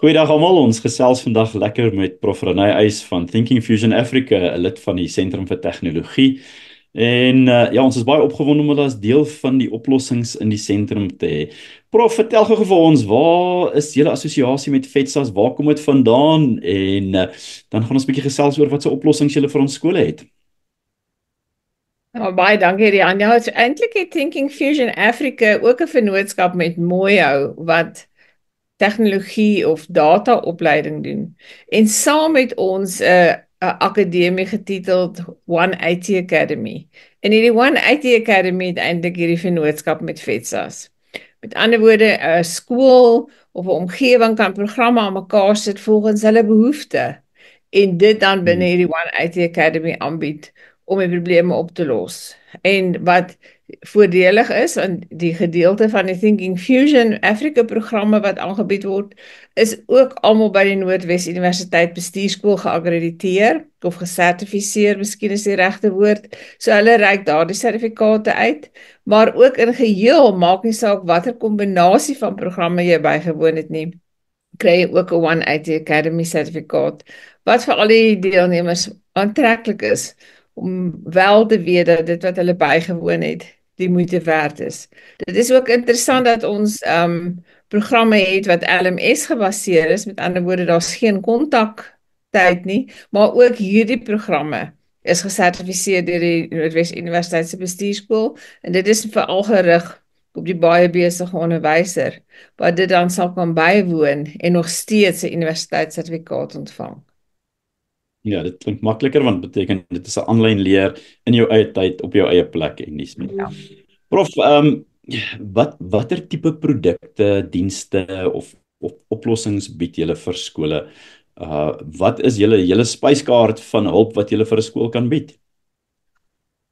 Goeiedag almal, ons gesels vandag lekker met Prof Renai Eis van Thinking Fusion Africa, 'n lid van die Sentrum vir Tegnologie. En uh, ja, ons is baie opgewonde om hulle as deel van die oplossings in die sentrum te hê. Prof, vertel gou vir ons, waar is julle assosiasie met FETSAS? Waar kom dit vandaan? En uh, dan gaan ons 'n bietjie gesels oor wat se oplossings julle vir ons skole het. Nou, baie dankie Rian. Ja, eintlik het Thinking Fusion Africa ook 'n vennootskap met Mooihou wat tegnologie of data opleiding doen. En saam met ons 'n uh, eh, 'n akademie getiteld 180 Academy. En hierdie 180 Academy het eintlik hierdie vennootskap met FETSAS. Met ander woorde, 'n uh, skool of 'n omgewing kan programme aan mekaar sit volgens hulle behoeftes en dit dan binne hmm. hierdie 180 Academy aanbied om die probleme op te los. En wat voordelig is want die gedeelte van die Thinking Fusion Afrika programme wat aangebied word is ook almal by die Noordwes Universiteit Bestuurskool geakkrediteer of gesertifiseer, miskien is die regte woord. So hulle reik daardie sertifikate uit, maar ook in geheel maak nie saak watter kombinasie van programme jy bygewoon het nie. Kry jy ook 'n 180 Academy sertifikaat wat vir al die deelnemers aantreklik is om wel te weet dat dit wat hulle bygewoon het die moeite werd is. Dit is ook interessant dat ons ehm um, programme het wat LMS gebaseer is. Met ander woorde, daar's geen kontak tyd nie, maar ook hierdie programme is gesertifiseer deur die Noordwes Universiteit se bestuurskool en dit is veral gerig op die baie besige onderwyser wat dit dan sal kan bywoon en nog steeds 'n universiteitssertifikaat ontvang. Ja, dit klink makliker want beteken dit is 'n aanlyn leer in jou eie tyd op jou eie plek en nie meer. Ja. Prof, ehm um, wat watter tipe produkte, dienste of of oplossings bied julle vir skole? Uh wat is julle hele spyskaart van hulp wat julle vir 'n skool kan bied?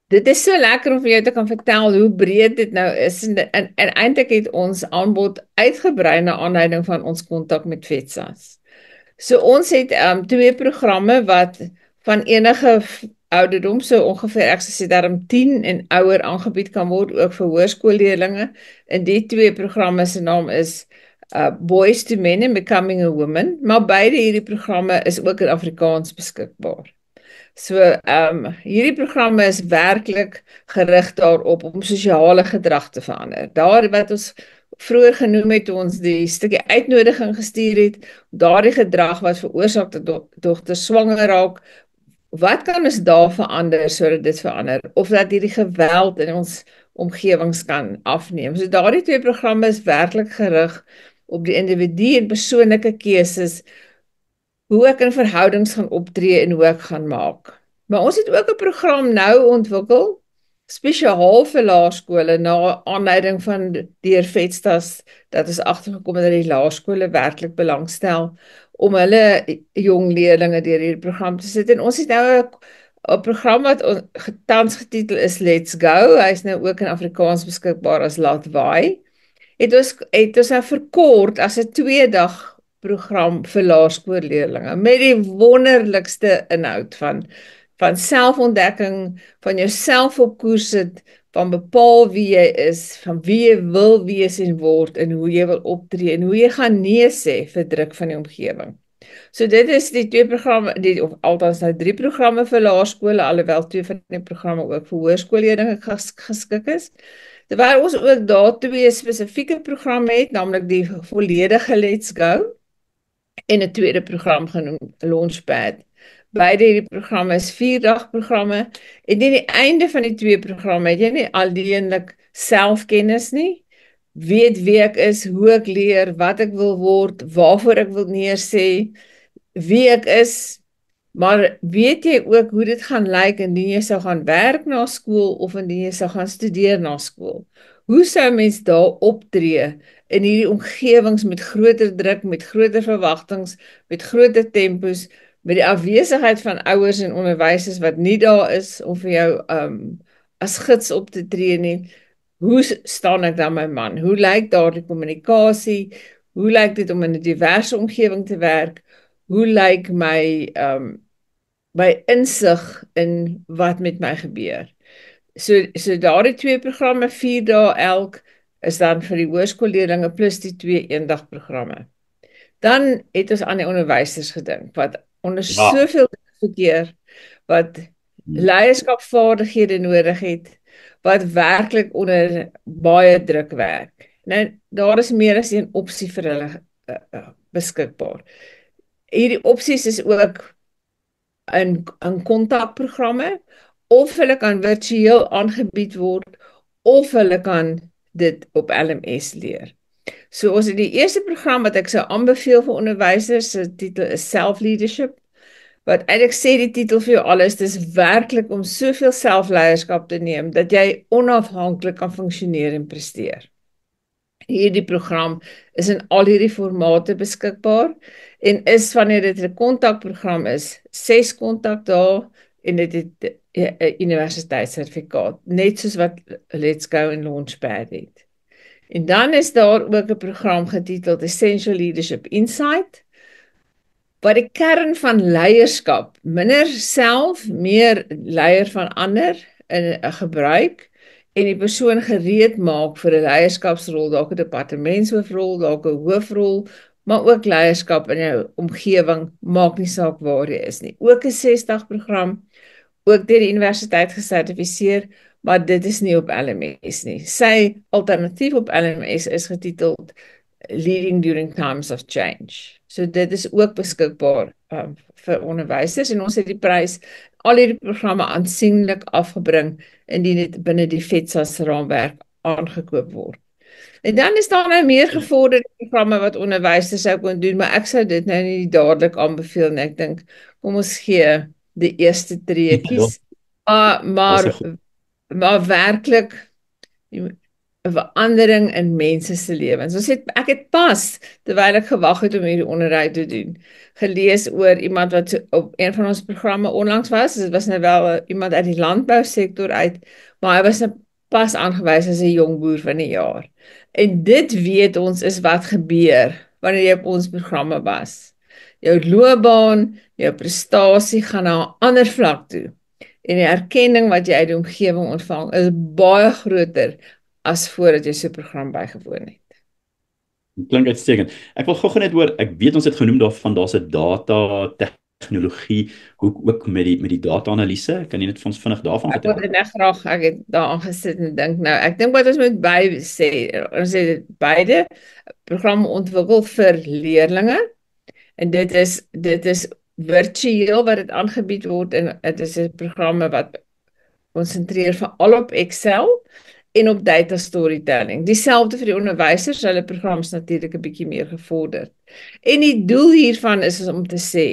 Dit is so lekker om vir jou te kan vertel hoe breed dit nou is en en, en eintlik het ons aanbod uitgebrei na aanleiding van ons kontak met FETSAS. Mm. So ons het um twee programme wat van enige ouderdom so ongeveer ek sê daarom 10 en ouer aangebied kan word ook vir hoërskoolleerdlinge. In die twee programme se naam is uh Boys to Men and Becoming a Woman, maar beide hierdie programme is ook in Afrikaans beskikbaar. So, ehm um, hierdie programme is werklik gerig daarop om sosiale gedrag te verander. Daar wat ons vroeër genoem het ons die stukkie uitnodiging gestuur het daardie gedrag wat veroorsaak dat dogters swanger raak wat kan ons daar verander sodat dit verander of dat hierdie geweld in ons omgewings kan afneem so daardie twee programme is werklik gerig op die individu en persoonlike keuses hoe ek in verhoudings gaan optree en hoe ek gaan maak maar ons het ook 'n program nou ontwikkel spesiaal vir laerskole na aanleiding van deur Vetstas dat ons agtergekom het dat die laerskole werklik belangstel om hulle jong leerders deur hierdie program te sit en ons het nou 'n program wat tans getitel is Let's Go. Hy's nou ook in Afrikaans beskikbaar as Laat Waai. Het ons het ons nou verkort as 'n 2-dag program vir laerskoolleerders met die wonderlikste inhoud van van selfontdekking van jouself op koers sit van bepaal wie jy is van wie jy wil wees en word en hoe jy wil optree en hoe jy gaan nee sê vir druk van die omgewing. So dit is die twee programme die of althans nou drie programme vir laerskole alhoewel twee van die programme ook vir hoërskoolleerders ges, geskik is. Terwyl ons ook daar twee spesifieke programme het, naamlik die volledige Let's Go en 'n tweede program genoem Launchpad beide hierdie programme is 4 dag programme en teen die einde van die twee programme het jy nie alleenlik selfkennis nie weet wie ek is hoe ek leer wat ek wil word waarvoor ek wil neersê wie ek is maar weet jy ook hoe dit gaan lyk indien jy sou gaan werk na skool of indien jy sou gaan studeer na skool hoe sou mens daar optree in hierdie omgewings met groter druk met groter verwagtinge met groter tempos met die afwesigheid van ouers en onderwysers wat nie daar is om vir jou um as gids op te tree nie. Hoe staan ek dan my man? Hoe lyk daardie kommunikasie? Hoe lyk dit om in 'n diverse omgewing te werk? Hoe lyk my um my insig in wat met my gebeur? So so daardie twee programme 4 dae elk is dan vir die hoërskoolleerders plus die twee eendag programme. Dan het ons aan die onderwysers gedink wat onder ja. soveel gebeur wat hmm. leierskapvaardighede nodig het wat werklik onder baie druk werk. Nou daar is meer as een opsie vir hulle uh, uh, beskikbaar. Hierdie opsies is ook in in kontakprogramme of hulle kan virtueel aangebied word of hulle kan dit op LMS leer. So ons het die eerste program wat ek sou aanbeveel vir onderwysers, se titel is Self-leadership. Wat eintlik sê die titel vir jou alles, dis werklik om soveel selfleierskap te neem dat jy onafhanklik kan funksioneer en presteer. Hierdie program is in al hierdie formate beskikbaar en is wanneer dit 'n kontakprogram is, 6 kontakdae en dit het 'n universiteitssertifikaat, net soos wat Let's Go en Launchpad het. En dan is daar ook 'n program getiteld Essential Leadership Insight wat die kern van leierskap, minder self, meer leier van ander in 'n eh, gebruik en die persoon gereed maak vir 'n leierskapsrol, dalk 'n departementshoofrol, dalk 'n hoofrol, maar ook leierskap in jou omgewing, maak nie saak waar jy is nie. Ook 'n 60 program ook deur die universiteit gesertifiseer maar dit is nie op LMS nie. Sy alternatief op LMS is getiteld Leading During Times of Change. So dit is ook beskikbaar um, vir onderwysers en ons het die prys al hierdie programme aansienlik afgebring indien dit binne die FETSA se raamwerk aangekoop word. En dan is daar nou meer gevorderde programme wat onderwysers sou kon doen, maar ek sou dit nou nie dadelik aanbeveel nie. Ek dink kom ons gee die eerste treetjies. Ja, uh, maar maar werklik 'n verandering in mense se lewens. Ons het ek het pas terwyl ek gewag het om hierdie onderhoud te doen, gelees oor iemand wat op een van ons programme onlangs was. Dit was nou wel eh, iemand uit die landbousektor uit, maar hy was nou pas aangewys as 'n jong boer van die jaar. En dit weet ons is wat gebeur wanneer jy op ons programme was. Jou loopbaan, jou prestasie gaan na 'n ander vlak toe en die erkenning wat jy uit die omgewing ontvang is baie groter as voordat jy so 'n program bygewoon het. Dit klink uitstekend. Ek wil gou-gou net hoor, ek weet ons het genoem daarvan daar's 'n data tegnologie hoe ook met die met die data-analise. Kan jy net vir ons vinnig daarvan vertel? Ek wil net graag ek het daaraan gesit en dink nou. Ek dink wat ons moet by sê, ons sê beide programme ontwikkel vir leerders en dit is dit is virtueel wat dit aangebied word en dit is 'n programme wat konsentreer veral op Excel en op data storytelling. Dieselfde vir die onderwysers, hulle programme is natuurlik 'n bietjie meer gevorderd. En die doel hiervan is om te sê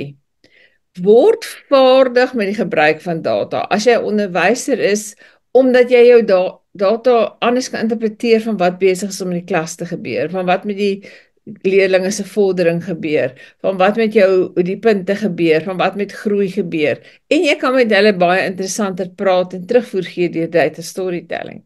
word vaardig met die gebruik van data. As jy 'n onderwyser is, omdat jy jou da data anders kan interpreteer van wat besig is om in die klas te gebeur, van wat met die leerlinge se vordering gebeur, van wat met jou die punte gebeur, van wat met groei gebeur. En jy kan met hulle baie interessanter praat en terugvoer gee deur data storytelling.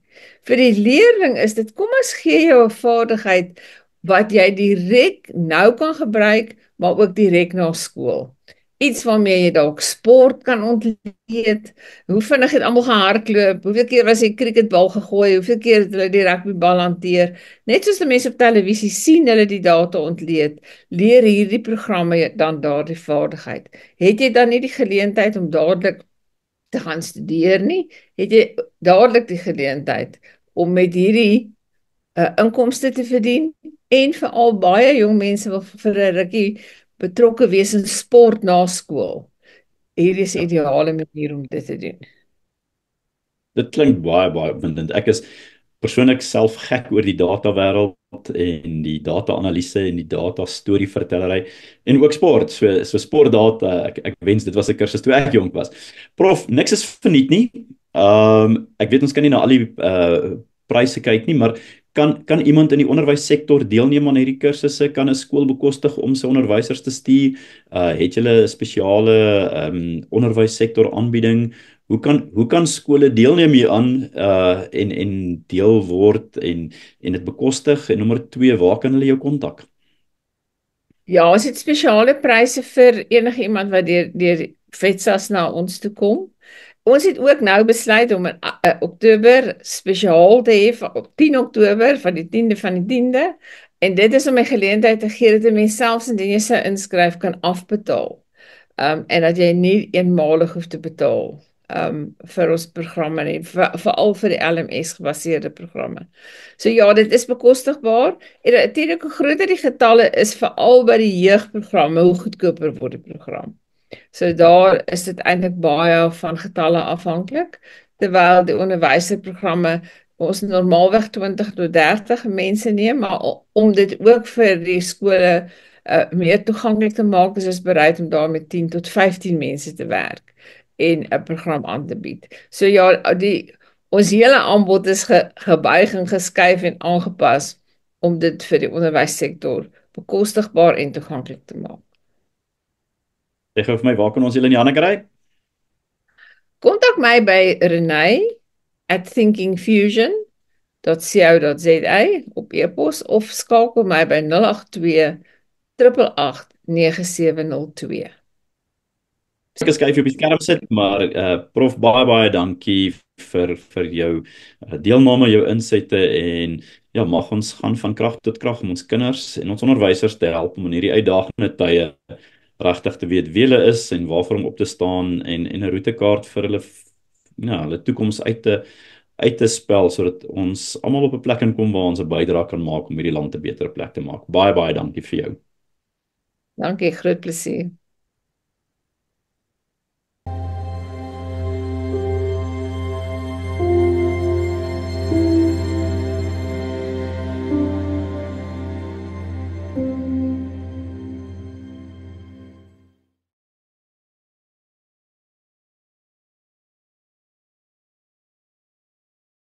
Vir die leerling is dit kom ons gee jou 'n vaardigheid wat jy direk nou kan gebruik, maar ook direk na skool iets waarmee jy dalk sport kan ontleed. Hoe vinnig het almal gehardloop? Hoeveel keer was jy cricketbal gegooi? Hoeveel keer het hulle die rugbybal hanteer? Net soos die mense op televisie sien hulle die data ontleed, leer hierdie programme dan daardie vaardigheid. Het jy dan nie die geleentheid om dadelik te gaan studeer nie? Het jy dadelik die geleentheid om met hierdie uh, inkomste te verdien? En veral baie jong mense wil vir 'n rukkie betrokke wees in sport na skool. Hier is die ja. ideale manier om dit te doen. Dit klink baie baie opwindend. Ek is persoonlik self gek oor die data wêreld en die data analise en die data storie vertellery en ook sport. So so sport data. Ek ek wens dit was 'n kursus toe ek jonk was. Prof, niks is verniet nie. Ehm um, ek weet ons kan nie na al die uh pryse kyk nie, maar kan kan iemand in die onderwyssektor deelneem aan hierdie kursusse kan 'n skool bekostig om sy onderwysers te stuur uh, het julle 'n spesiale um, onderwyssektor aanbieding hoe kan hoe kan skole deelneem hier aan uh, en en deel word en en dit bekostig en nommer 2 waar kan hulle jou kontak ja ons het spesiale pryse vir enige iemand wat deur deur FETSAS na ons toe kom Ons het ook nou besluit om 'n uh, Oktober spesiaal te hê op 10 Oktober van die 10de van die 10de en dit is om 'n geleentheid te gee dat 'n mens selfs indien jy se inskryf kan afbetaal. Ehm um, en dat jy nie eenmalig hoef te betaal ehm um, vir ons programme nie veral vir, vir die LMS gebaseerde programme. So ja, dit is bekostigbaar en natuurlik hoe groter die getalle is veral by die jeugprogramme hoe goedkoper word die program. So daar is dit eintlik baie van getalle afhanklik terwyl die onderwysprogramme ons normaalweg 20 tot 30 mense neem maar om dit ook vir die skole uh, meer toeganklik te maak is ons bereid om daar met 10 tot 15 mense te werk en 'n program aan te bied. So ja, die ons hele aanbod is ge, gebuig en geskuif en aangepas om dit vir die onderwyssektor bekostigbaar en toeganklik te maak. Sê gou vir my, waar kan ons julle in die hande kry? Kontak my by renay@thinkingfusion.co.za op e-pos of skakel my by 082 888 9702. Ek skryf op die skerm sit, maar uh prof baie baie dankie vir vir jou eh, deelname, jou insette en ja, mag ons gaan van krag tot krag om ons kinders en ons onderwysers te help om in hierdie uitdagende tye regtig te weet wie hulle is en waarvoor om op te staan en en 'n roetekaart vir hulle ja, hulle toekoms uit te uit te spel sodat ons almal op 'n plek kan kom waar ons 'n bydrae kan maak om hierdie land 'n beter plek te maak. Baie baie dankie vir jou. Dankie, groot plesier.